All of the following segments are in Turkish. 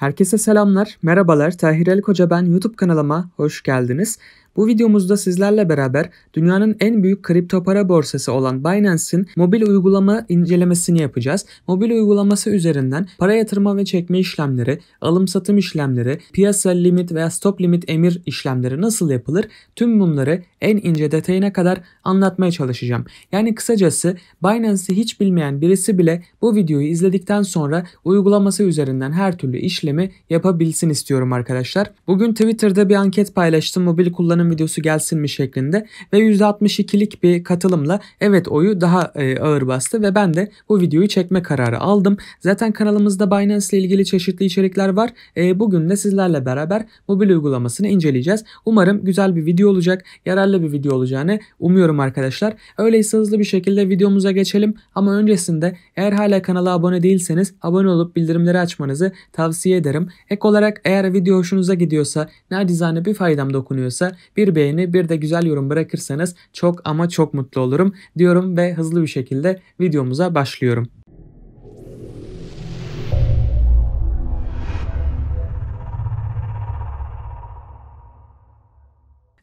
Herkese selamlar, merhabalar. Tahir El Koca ben. YouTube kanalıma hoş geldiniz. Bu videomuzda sizlerle beraber dünyanın en büyük kripto para borsası olan Binance'in mobil uygulama incelemesini yapacağız. Mobil uygulaması üzerinden para yatırma ve çekme işlemleri, alım satım işlemleri, piyasa limit veya stop limit emir işlemleri nasıl yapılır tüm bunları en ince detayına kadar anlatmaya çalışacağım. Yani kısacası Binance'i hiç bilmeyen birisi bile bu videoyu izledikten sonra uygulaması üzerinden her türlü işlemi yapabilsin istiyorum arkadaşlar. Bugün Twitter'da bir anket paylaştım mobil kullanıcı Tanrı'nın videosu gelsin mi şeklinde ve %62'lik bir katılımla evet oyu daha e, ağır bastı ve ben de bu videoyu çekme kararı aldım. Zaten kanalımızda Binance ile ilgili çeşitli içerikler var. E, bugün de sizlerle beraber mobil uygulamasını inceleyeceğiz. Umarım güzel bir video olacak, yararlı bir video olacağını umuyorum arkadaşlar. Öyleyse hızlı bir şekilde videomuza geçelim ama öncesinde eğer hala kanala abone değilseniz abone olup bildirimleri açmanızı tavsiye ederim. Ek olarak eğer video hoşunuza gidiyorsa, nacizane bir faydam dokunuyorsa bir beğeni bir de güzel yorum bırakırsanız çok ama çok mutlu olurum diyorum ve hızlı bir şekilde videomuza başlıyorum.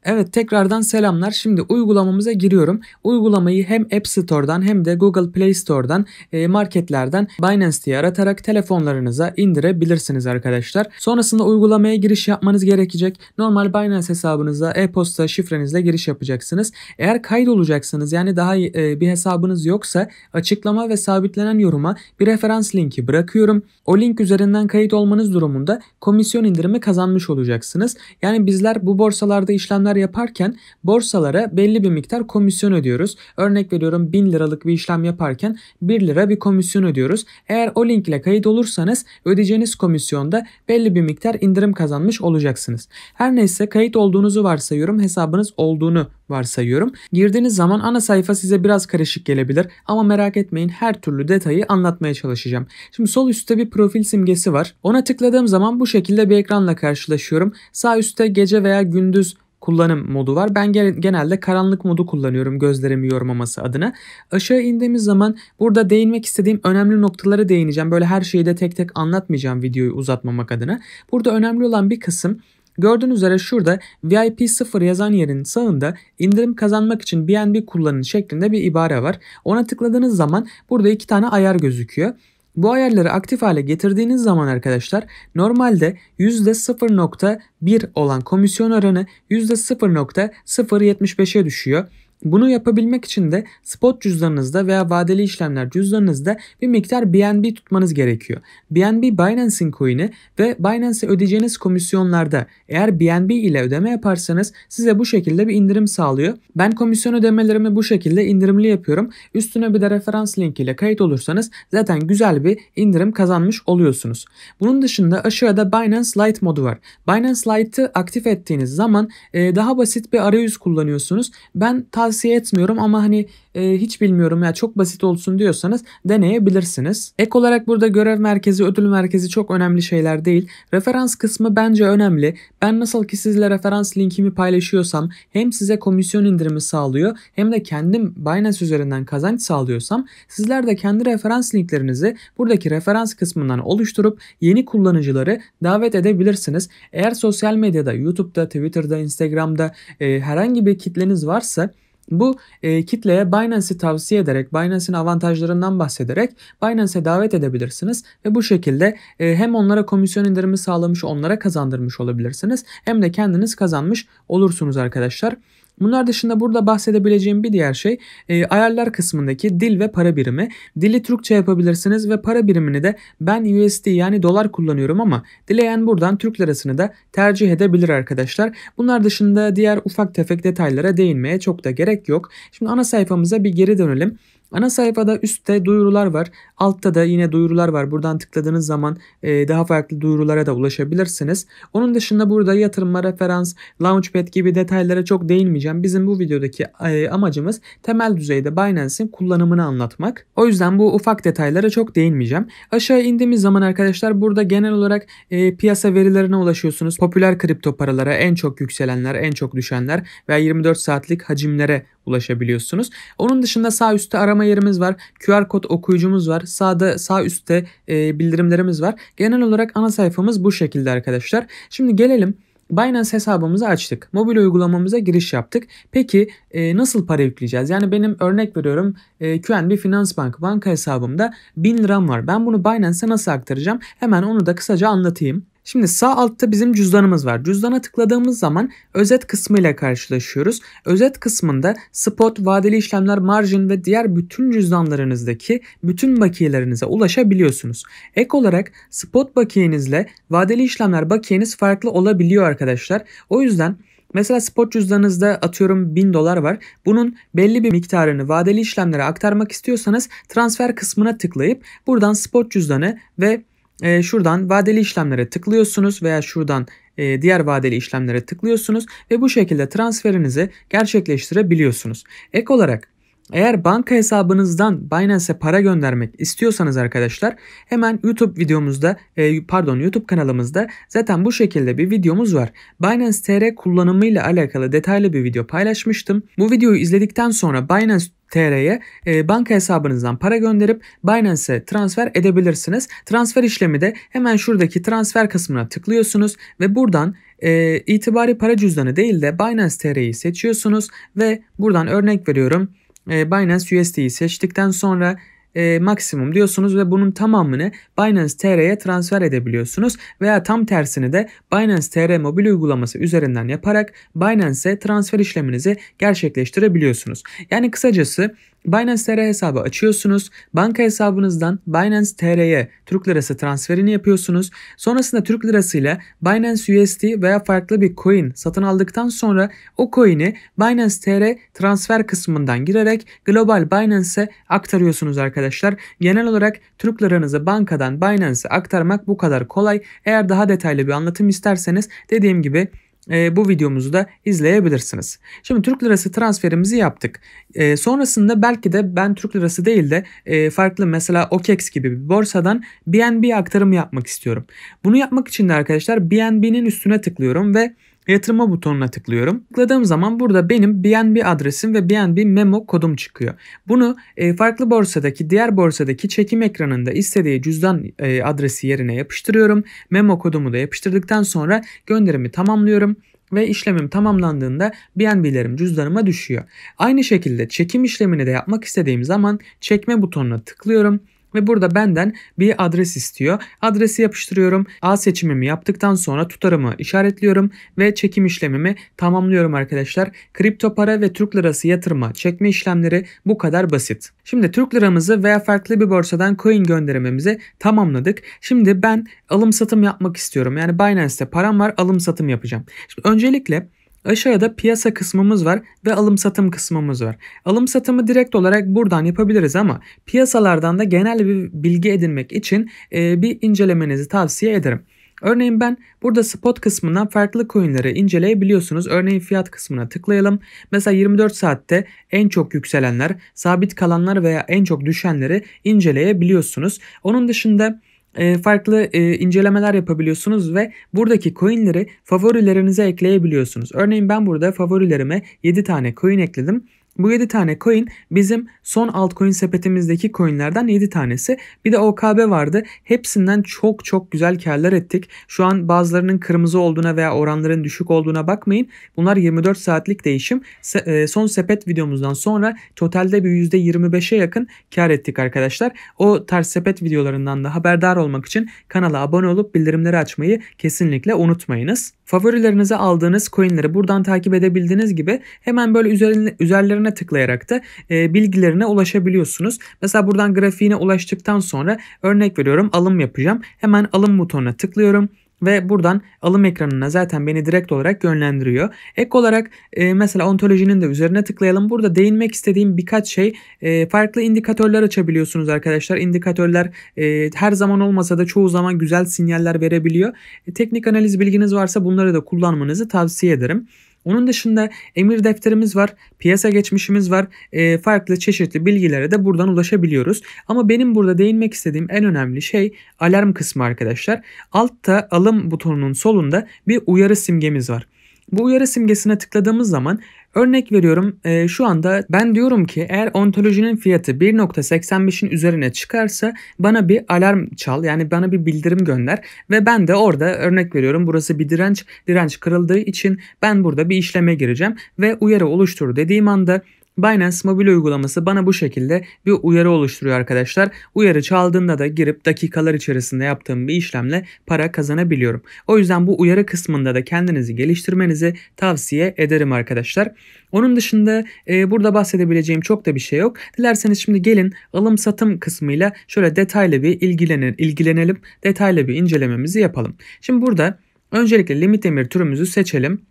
Evet tekrardan selamlar. Şimdi uygulamamıza giriyorum. Uygulamayı hem App Store'dan hem de Google Play Store'dan e, marketlerden Binance diye aratarak telefonlarınıza indirebilirsiniz arkadaşlar. Sonrasında uygulamaya giriş yapmanız gerekecek. Normal Binance hesabınıza e-posta şifrenizle giriş yapacaksınız. Eğer kaydolacaksınız yani daha e, bir hesabınız yoksa açıklama ve sabitlenen yoruma bir referans linki bırakıyorum. O link üzerinden kayıt olmanız durumunda komisyon indirimi kazanmış olacaksınız. Yani bizler bu borsalarda işlemler yaparken borsalara belli bir miktar komisyon ödüyoruz. Örnek veriyorum 1000 liralık bir işlem yaparken 1 lira bir komisyon ödüyoruz. Eğer o link ile kayıt olursanız ödeyeceğiniz komisyonda belli bir miktar indirim kazanmış olacaksınız. Her neyse kayıt olduğunuzu varsayıyorum hesabınız olduğunu varsayıyorum. Girdiğiniz zaman ana sayfa size biraz karışık gelebilir ama merak etmeyin her türlü detayı anlatmaya çalışacağım. Şimdi sol üstte bir profil simgesi var. Ona tıkladığım zaman bu şekilde bir ekranla karşılaşıyorum. Sağ üstte gece veya gündüz kullanım modu var. Ben genelde karanlık modu kullanıyorum gözlerimi yormaması adına. Aşağı indiğimiz zaman burada değinmek istediğim önemli noktalara değineceğim. Böyle her şeyi de tek tek anlatmayacağım videoyu uzatmamak adına. Burada önemli olan bir kısım Gördüğünüz üzere şurada VIP 0 yazan yerin sağında indirim kazanmak için BNB kullanın şeklinde bir ibare var. Ona tıkladığınız zaman burada iki tane ayar gözüküyor. Bu ayarları aktif hale getirdiğiniz zaman arkadaşlar normalde %0.1 olan komisyon oranı %0.075'e düşüyor. Bunu yapabilmek için de spot cüzdanınızda veya vadeli işlemler cüzdanınızda bir miktar BNB tutmanız gerekiyor. BNB Binance'in coin'i ve Binance ödeyeceğiniz komisyonlarda eğer BNB ile ödeme yaparsanız size bu şekilde bir indirim sağlıyor. Ben komisyon ödemelerimi bu şekilde indirimli yapıyorum. Üstüne bir de referans linkiyle kayıt olursanız zaten güzel bir indirim kazanmış oluyorsunuz. Bunun dışında aşağıda Binance Lite modu var. Binance Lite'ı aktif ettiğiniz zaman daha basit bir arayüz kullanıyorsunuz. Ben ta tavsiye etmiyorum ama hani e, hiç bilmiyorum ya çok basit olsun diyorsanız deneyebilirsiniz. Ek olarak burada görev merkezi, ödül merkezi çok önemli şeyler değil. Referans kısmı bence önemli. Ben nasıl ki sizle referans linkimi paylaşıyorsam hem size komisyon indirimi sağlıyor hem de kendim Binance üzerinden kazanç sağlıyorsam sizler de kendi referans linklerinizi buradaki referans kısmından oluşturup yeni kullanıcıları davet edebilirsiniz. Eğer sosyal medyada, YouTube'da, Twitter'da, Instagram'da e, herhangi bir kitleniz varsa bu e, kitleye Binance'i tavsiye ederek, Binance'in avantajlarından bahsederek Binance'e davet edebilirsiniz ve bu şekilde e, hem onlara komisyon indirimi sağlamış, onlara kazandırmış olabilirsiniz hem de kendiniz kazanmış olursunuz arkadaşlar. Bunlar dışında burada bahsedebileceğim bir diğer şey e, ayarlar kısmındaki dil ve para birimi. Dili Türkçe yapabilirsiniz ve para birimini de ben USD yani dolar kullanıyorum ama dileyen buradan Türk lirasını da tercih edebilir arkadaşlar. Bunlar dışında diğer ufak tefek detaylara değinmeye çok da gerek yok. Şimdi ana sayfamıza bir geri dönelim. Ana sayfada üstte duyurular var. Altta da yine duyurular var. Buradan tıkladığınız zaman e, daha farklı duyurulara da ulaşabilirsiniz. Onun dışında burada yatırımma referans, launchpad gibi detaylara çok değinmeyeceğim. Bizim bu videodaki e, amacımız temel düzeyde Binance'in kullanımını anlatmak. O yüzden bu ufak detaylara çok değinmeyeceğim. Aşağı indiğimiz zaman arkadaşlar burada genel olarak e, piyasa verilerine ulaşıyorsunuz. Popüler kripto paralara en çok yükselenler, en çok düşenler veya 24 saatlik hacimlere ulaşabiliyorsunuz. Onun dışında sağ üstte arama yerimiz var. QR kod okuyucumuz var. Sağda sağ üstte e, bildirimlerimiz var. Genel olarak ana sayfamız bu şekilde arkadaşlar. Şimdi gelelim Binance hesabımızı açtık. Mobil uygulamamıza giriş yaptık. Peki e, nasıl para yükleyeceğiz? Yani benim örnek veriyorum e, QNB Finansbank banka hesabımda 1000 liram var. Ben bunu Binance'e nasıl aktaracağım? Hemen onu da kısaca anlatayım. Şimdi sağ altta bizim cüzdanımız var. Cüzdana tıkladığımız zaman özet kısmı ile karşılaşıyoruz. Özet kısmında spot, vadeli işlemler, margin ve diğer bütün cüzdanlarınızdaki bütün bakiyelerinize ulaşabiliyorsunuz. Ek olarak spot bakiyenizle vadeli işlemler bakiyeniz farklı olabiliyor arkadaşlar. O yüzden Mesela spot cüzdanınızda atıyorum 1000 dolar var. Bunun belli bir miktarını vadeli işlemlere aktarmak istiyorsanız transfer kısmına tıklayıp buradan spot cüzdanı ve e, şuradan vadeli işlemlere tıklıyorsunuz veya şuradan e, diğer vadeli işlemlere tıklıyorsunuz ve bu şekilde transferinizi gerçekleştirebiliyorsunuz. Ek olarak eğer banka hesabınızdan Binance'e para göndermek istiyorsanız arkadaşlar hemen YouTube videomuzda e, pardon YouTube kanalımızda zaten bu şekilde bir videomuz var. Binance TR kullanımıyla alakalı detaylı bir video paylaşmıştım. Bu videoyu izledikten sonra Binance TR'ye e, banka hesabınızdan para gönderip Binance'e transfer edebilirsiniz. Transfer işlemi de hemen şuradaki transfer kısmına tıklıyorsunuz ve buradan e, itibari para cüzdanı değil de Binance TR'yi seçiyorsunuz ve buradan örnek veriyorum e, Binance USD'yi seçtikten sonra e, maksimum diyorsunuz ve bunun tamamını Binance TR'ye transfer edebiliyorsunuz veya tam tersini de Binance TR mobil uygulaması üzerinden yaparak Binance'e transfer işleminizi gerçekleştirebiliyorsunuz. Yani kısacası Binance TR hesabı açıyorsunuz. Banka hesabınızdan Binance TR'ye Türk Lirası transferini yapıyorsunuz. Sonrasında Türk Lirası ile Binance USD veya farklı bir coin satın aldıktan sonra o coin'i Binance TR transfer kısmından girerek global Binance'e aktarıyorsunuz arkadaşlar. Genel olarak Türk Liranızı bankadan Binance'e aktarmak bu kadar kolay. Eğer daha detaylı bir anlatım isterseniz dediğim gibi e, bu videomuzu da izleyebilirsiniz. Şimdi Türk lirası transferimizi yaptık. E, sonrasında belki de ben Türk lirası değil de e, farklı mesela OKEX gibi bir borsadan BNB aktarımı yapmak istiyorum. Bunu yapmak için de arkadaşlar BNB'nin üstüne tıklıyorum ve yatırma butonuna tıklıyorum. Tıkladığım zaman burada benim BNB adresim ve BNB memo kodum çıkıyor. Bunu e, farklı borsadaki diğer borsadaki çekim ekranında istediği cüzdan e, adresi yerine yapıştırıyorum. Memo kodumu da yapıştırdıktan sonra gönderimi tamamlıyorum ve işlemim tamamlandığında BNB'lerim cüzdanıma düşüyor. Aynı şekilde çekim işlemini de yapmak istediğim zaman çekme butonuna tıklıyorum ve burada benden bir adres istiyor. Adresi yapıştırıyorum. A seçimimi yaptıktan sonra tutarımı işaretliyorum ve çekim işlemimi tamamlıyorum arkadaşlar. Kripto para ve Türk lirası yatırma çekme işlemleri bu kadar basit. Şimdi Türk liramızı veya farklı bir borsadan coin göndermemizi tamamladık. Şimdi ben alım satım yapmak istiyorum. Yani Binance'te param var alım satım yapacağım. Şimdi öncelikle Aşağıda piyasa kısmımız var ve alım satım kısmımız var. Alım satımı direkt olarak buradan yapabiliriz ama piyasalardan da genel bir bilgi edinmek için e, bir incelemenizi tavsiye ederim. Örneğin ben burada spot kısmından farklı coinleri inceleyebiliyorsunuz. Örneğin fiyat kısmına tıklayalım. Mesela 24 saatte en çok yükselenler, sabit kalanlar veya en çok düşenleri inceleyebiliyorsunuz. Onun dışında e, farklı e, incelemeler yapabiliyorsunuz ve buradaki coinleri favorilerinize ekleyebiliyorsunuz. Örneğin ben burada favorilerime 7 tane coin ekledim bu 7 tane coin bizim son altcoin sepetimizdeki coinlerden 7 tanesi. Bir de OKB vardı. Hepsinden çok çok güzel karlar ettik. Şu an bazılarının kırmızı olduğuna veya oranların düşük olduğuna bakmayın. Bunlar 24 saatlik değişim. Se e, son sepet videomuzdan sonra totalde bir %25'e yakın kar ettik arkadaşlar. O tarz sepet videolarından da haberdar olmak için kanala abone olup bildirimleri açmayı kesinlikle unutmayınız. Favorilerinize aldığınız coinleri buradan takip edebildiğiniz gibi hemen böyle üzerine, üzerlerine üzerine tıklayarak da e, bilgilerine ulaşabiliyorsunuz. Mesela buradan grafiğine ulaştıktan sonra örnek veriyorum alım yapacağım. Hemen alım butonuna tıklıyorum ve buradan alım ekranına zaten beni direkt olarak yönlendiriyor. Ek olarak e, mesela ontolojinin de üzerine tıklayalım. Burada değinmek istediğim birkaç şey e, farklı indikatörler açabiliyorsunuz arkadaşlar. İndikatörler e, her zaman olmasa da çoğu zaman güzel sinyaller verebiliyor. E, teknik analiz bilginiz varsa bunları da kullanmanızı tavsiye ederim. Onun dışında emir defterimiz var, piyasa geçmişimiz var. E, farklı çeşitli bilgilere de buradan ulaşabiliyoruz. Ama benim burada değinmek istediğim en önemli şey alarm kısmı arkadaşlar. Altta alım butonunun solunda bir uyarı simgemiz var. Bu uyarı simgesine tıkladığımız zaman Örnek veriyorum e, şu anda ben diyorum ki eğer ontolojinin fiyatı 1.85'in üzerine çıkarsa bana bir alarm çal yani bana bir bildirim gönder ve ben de orada örnek veriyorum burası bir direnç direnç kırıldığı için ben burada bir işleme gireceğim ve uyarı oluştur dediğim anda Binance mobil uygulaması bana bu şekilde bir uyarı oluşturuyor arkadaşlar. Uyarı çaldığında da girip dakikalar içerisinde yaptığım bir işlemle para kazanabiliyorum. O yüzden bu uyarı kısmında da kendinizi geliştirmenizi tavsiye ederim arkadaşlar. Onun dışında e, burada bahsedebileceğim çok da bir şey yok. Dilerseniz şimdi gelin alım satım kısmıyla şöyle detaylı bir ilgilenir, ilgilenelim. Detaylı bir incelememizi yapalım. Şimdi burada öncelikle limit emir türümüzü seçelim.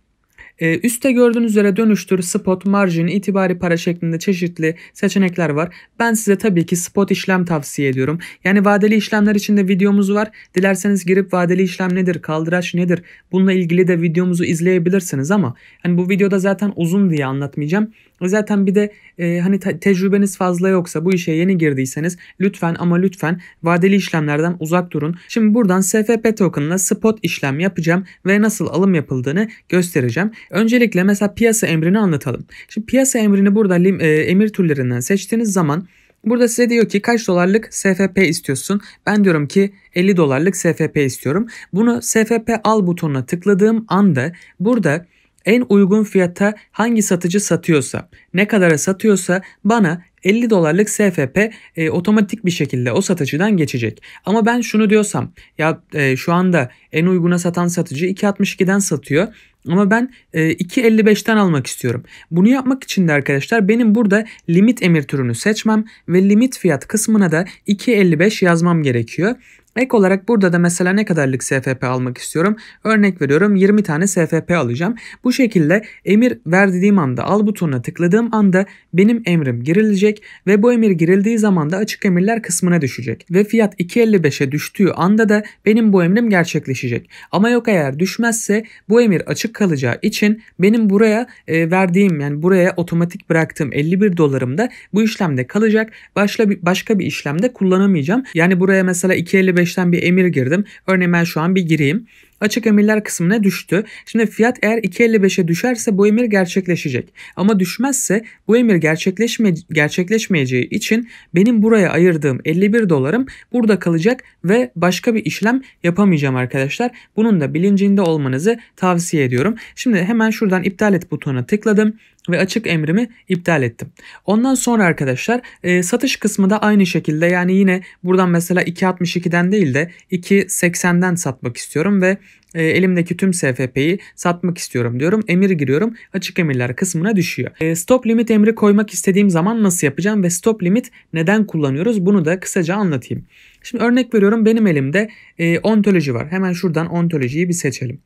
E, üste gördüğünüz üzere dönüştür, spot, margin, itibari para şeklinde çeşitli seçenekler var. Ben size tabii ki spot işlem tavsiye ediyorum. Yani vadeli işlemler için de videomuz var. Dilerseniz girip vadeli işlem nedir, kaldıraç nedir bununla ilgili de videomuzu izleyebilirsiniz ama hani bu videoda zaten uzun diye anlatmayacağım. Zaten bir de e, hani te- tecrübeniz fazla yoksa bu işe yeni girdiyseniz lütfen ama lütfen vadeli işlemlerden uzak durun. Şimdi buradan SFP token'la spot işlem yapacağım ve nasıl alım yapıldığını göstereceğim. Öncelikle mesela piyasa emrini anlatalım. Şimdi piyasa emrini burada lim, e, emir türlerinden seçtiğiniz zaman Burada size diyor ki kaç dolarlık SFP istiyorsun? Ben diyorum ki 50 dolarlık SFP istiyorum. Bunu SFP al butonuna tıkladığım anda burada en uygun fiyata hangi satıcı satıyorsa, ne kadara satıyorsa bana 50 dolarlık SFP e, otomatik bir şekilde o satıcıdan geçecek. Ama ben şunu diyorsam ya e, şu anda en uyguna satan satıcı 2.62'den satıyor ama ben e, 2.55'ten almak istiyorum. Bunu yapmak için de arkadaşlar benim burada limit emir türünü seçmem ve limit fiyat kısmına da 2.55 yazmam gerekiyor. Ek olarak burada da mesela ne kadarlık SFP almak istiyorum? Örnek veriyorum 20 tane SFP alacağım. Bu şekilde emir ver dediğim anda al butonuna tıkladığım anda benim emrim girilecek ve bu emir girildiği zaman da açık emirler kısmına düşecek. Ve fiyat 2.55'e düştüğü anda da benim bu emrim gerçekleşecek. Ama yok eğer düşmezse bu emir açık kalacağı için benim buraya e, verdiğim yani buraya otomatik bıraktığım 51 dolarım da bu işlemde kalacak. Başla başka bir işlemde kullanamayacağım. Yani buraya mesela 2.55 süreçten bir emir girdim. Örneğin ben şu an bir gireyim. Açık emirler kısmına düştü. Şimdi fiyat eğer 2.55'e düşerse bu emir gerçekleşecek. Ama düşmezse bu emir gerçekleşme, gerçekleşmeyeceği için benim buraya ayırdığım 51 dolarım burada kalacak ve başka bir işlem yapamayacağım arkadaşlar. Bunun da bilincinde olmanızı tavsiye ediyorum. Şimdi hemen şuradan iptal et butonuna tıkladım ve açık emrimi iptal ettim. Ondan sonra arkadaşlar e, satış kısmı da aynı şekilde yani yine buradan mesela 2.62'den değil de 2.80'den satmak istiyorum ve e, elimdeki tüm SFP'yi satmak istiyorum diyorum. Emir giriyorum. Açık emirler kısmına düşüyor. E, stop limit emri koymak istediğim zaman nasıl yapacağım ve stop limit neden kullanıyoruz bunu da kısaca anlatayım. Şimdi örnek veriyorum benim elimde e, ontoloji var. Hemen şuradan ontolojiyi bir seçelim.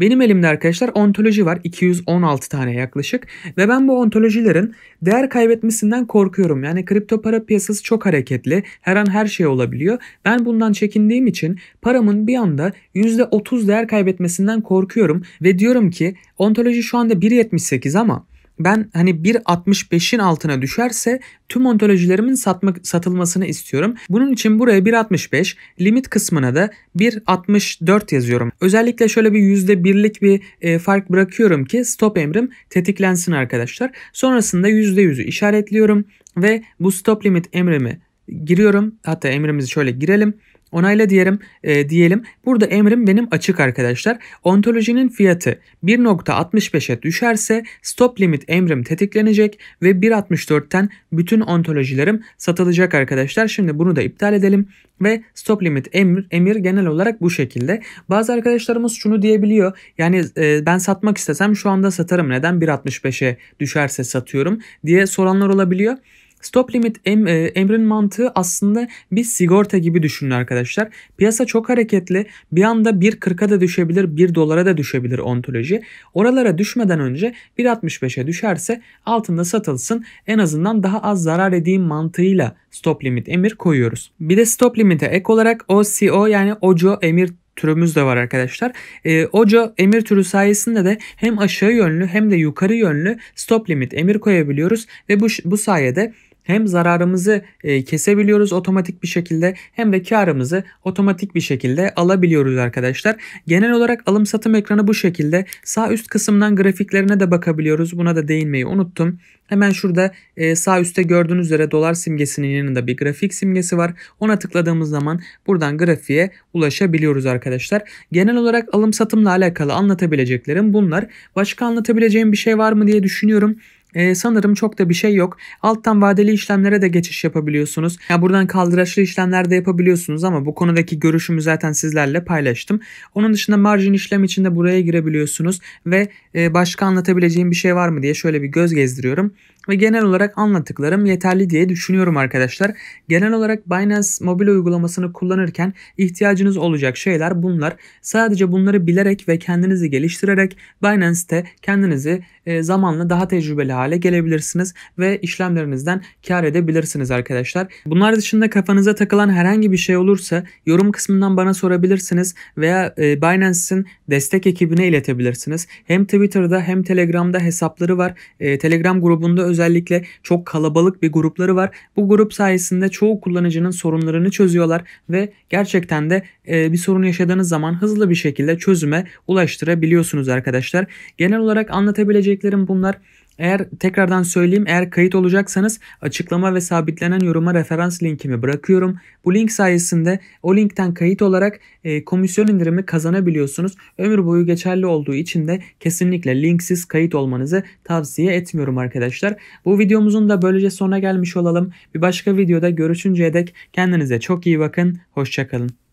Benim elimde arkadaşlar ontoloji var 216 tane yaklaşık ve ben bu ontolojilerin değer kaybetmesinden korkuyorum. Yani kripto para piyasası çok hareketli her an her şey olabiliyor. Ben bundan çekindiğim için paramın bir anda %30 değer kaybetmesinden korkuyorum ve diyorum ki ontoloji şu anda 1.78 ama ben hani 1.65'in altına düşerse tüm ontolojilerimin satmak satılmasını istiyorum. Bunun için buraya 1.65 limit kısmına da 1.64 yazıyorum. Özellikle şöyle bir %1'lik bir e, fark bırakıyorum ki stop emrim tetiklensin arkadaşlar. Sonrasında %100'ü işaretliyorum ve bu stop limit emrimi giriyorum. Hatta emrimizi şöyle girelim. Onayla diyelim, e, diyelim. Burada emrim benim açık arkadaşlar. Ontolojinin fiyatı 1.65'e düşerse stop limit emrim tetiklenecek ve 1.64'ten bütün ontolojilerim satılacak arkadaşlar. Şimdi bunu da iptal edelim ve stop limit emir, emir genel olarak bu şekilde. Bazı arkadaşlarımız şunu diyebiliyor. Yani e, ben satmak istesem şu anda satarım. Neden 1.65'e düşerse satıyorum diye soranlar olabiliyor. Stop limit em, e, emrin mantığı aslında bir sigorta gibi düşünün arkadaşlar. Piyasa çok hareketli. Bir anda 1.40'a da düşebilir, 1 dolara da düşebilir ontoloji. Oralara düşmeden önce 1.65'e düşerse altında satılsın. En azından daha az zarar edeyim mantığıyla stop limit emir koyuyoruz. Bir de stop limite ek olarak OCO yani Ojo emir türümüz de var arkadaşlar. E, ee, Oca emir türü sayesinde de hem aşağı yönlü hem de yukarı yönlü stop limit emir koyabiliyoruz ve bu, bu sayede hem zararımızı e, kesebiliyoruz otomatik bir şekilde hem de karımızı otomatik bir şekilde alabiliyoruz arkadaşlar. Genel olarak alım satım ekranı bu şekilde. Sağ üst kısımdan grafiklerine de bakabiliyoruz. Buna da değinmeyi unuttum. Hemen şurada e, sağ üstte gördüğünüz üzere dolar simgesinin yanında bir grafik simgesi var. Ona tıkladığımız zaman buradan grafiğe ulaşabiliyoruz arkadaşlar. Genel olarak alım satımla alakalı anlatabileceklerim bunlar. Başka anlatabileceğim bir şey var mı diye düşünüyorum. Ee, sanırım çok da bir şey yok. Alttan vadeli işlemlere de geçiş yapabiliyorsunuz. Ya yani buradan kaldıraçlı işlemler de yapabiliyorsunuz ama bu konudaki görüşümü zaten sizlerle paylaştım. Onun dışında margin işlem için de buraya girebiliyorsunuz ve e, başka anlatabileceğim bir şey var mı diye şöyle bir göz gezdiriyorum ve genel olarak anlattıklarım yeterli diye düşünüyorum arkadaşlar. Genel olarak Binance mobil uygulamasını kullanırken ihtiyacınız olacak şeyler bunlar. Sadece bunları bilerek ve kendinizi geliştirerek Binance'te kendinizi e, zamanla daha tecrübeli hale gelebilirsiniz ve işlemlerinizden kar edebilirsiniz arkadaşlar. Bunlar dışında kafanıza takılan herhangi bir şey olursa yorum kısmından bana sorabilirsiniz veya e, Binance'in destek ekibine iletebilirsiniz. Hem Twitter'da hem Telegram'da hesapları var. E, Telegram grubunda özel özellikle çok kalabalık bir grupları var. Bu grup sayesinde çoğu kullanıcının sorunlarını çözüyorlar ve gerçekten de e, bir sorun yaşadığınız zaman hızlı bir şekilde çözüme ulaştırabiliyorsunuz arkadaşlar. Genel olarak anlatabileceklerim bunlar. Eğer tekrardan söyleyeyim eğer kayıt olacaksanız açıklama ve sabitlenen yoruma referans linkimi bırakıyorum. Bu link sayesinde o linkten kayıt olarak e, komisyon indirimi kazanabiliyorsunuz. Ömür boyu geçerli olduğu için de kesinlikle linksiz kayıt olmanızı tavsiye etmiyorum arkadaşlar. Bu videomuzun da böylece sona gelmiş olalım. Bir başka videoda görüşünceye dek kendinize çok iyi bakın. Hoşçakalın.